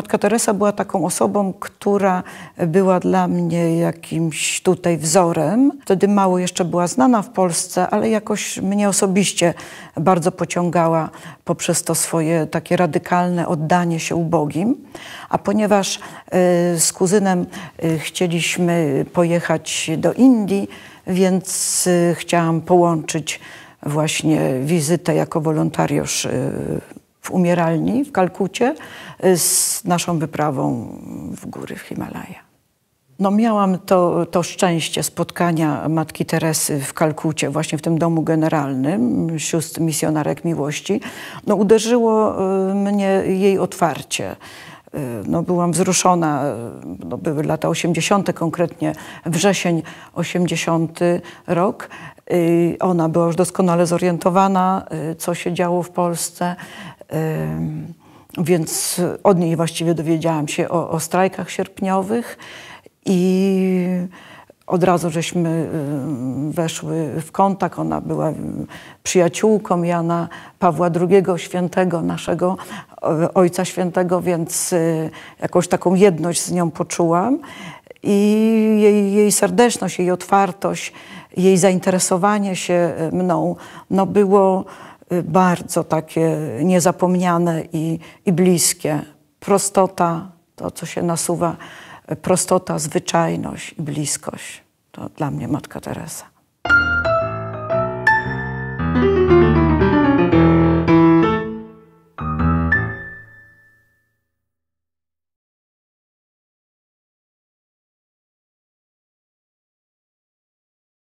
Matka Teresa była taką osobą, która była dla mnie jakimś tutaj wzorem. Wtedy mało jeszcze była znana w Polsce, ale jakoś mnie osobiście bardzo pociągała poprzez to swoje takie radykalne oddanie się ubogim. A ponieważ y, z kuzynem y, chcieliśmy pojechać do Indii, więc y, chciałam połączyć właśnie wizytę jako wolontariusz umieralni w Kalkucie y, z naszą wyprawą w góry, w Himalaja. No miałam to, to szczęście spotkania Matki Teresy w Kalkucie, właśnie w tym domu generalnym, sióstr misjonarek miłości. No uderzyło y, mnie jej otwarcie. Y, no, byłam wzruszona, no, były lata 80., konkretnie wrzesień 80 rok. Ona była już doskonale zorientowana, co się działo w Polsce. Więc od niej właściwie dowiedziałam się o, o strajkach sierpniowych i od razu żeśmy weszły w kontakt. Ona była przyjaciółką Jana Pawła II Świętego, naszego y, Ojca Świętego, więc y, jakąś taką jedność z nią poczułam. I jej, jej serdeczność, jej otwartość, jej zainteresowanie się y, mną no było bardzo takie niezapomniane i, i bliskie. Prostota, to co się nasuwa, prostota, zwyczajność i bliskość. To dla mnie Matka Teresa.